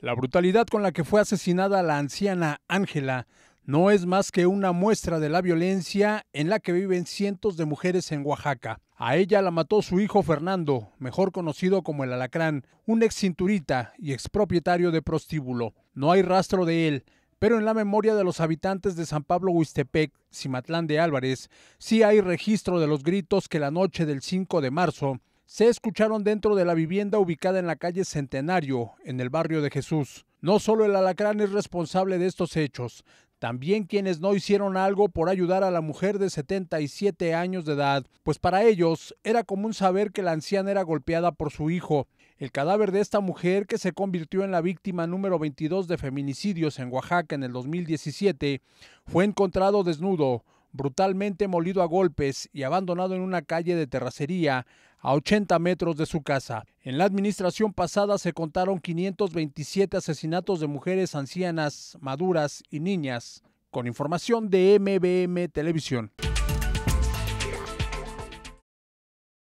La brutalidad con la que fue asesinada la anciana Ángela no es más que una muestra de la violencia en la que viven cientos de mujeres en Oaxaca. A ella la mató su hijo Fernando, mejor conocido como el Alacrán, un ex cinturita y expropietario de prostíbulo. No hay rastro de él, pero en la memoria de los habitantes de San Pablo Huistepec, Cimatlán de Álvarez, sí hay registro de los gritos que la noche del 5 de marzo se escucharon dentro de la vivienda ubicada en la calle Centenario, en el barrio de Jesús. No solo el alacrán es responsable de estos hechos, también quienes no hicieron algo por ayudar a la mujer de 77 años de edad, pues para ellos era común saber que la anciana era golpeada por su hijo. El cadáver de esta mujer, que se convirtió en la víctima número 22 de feminicidios en Oaxaca en el 2017, fue encontrado desnudo, brutalmente molido a golpes y abandonado en una calle de terracería a 80 metros de su casa. En la administración pasada se contaron 527 asesinatos de mujeres ancianas, maduras y niñas. Con información de MBM Televisión.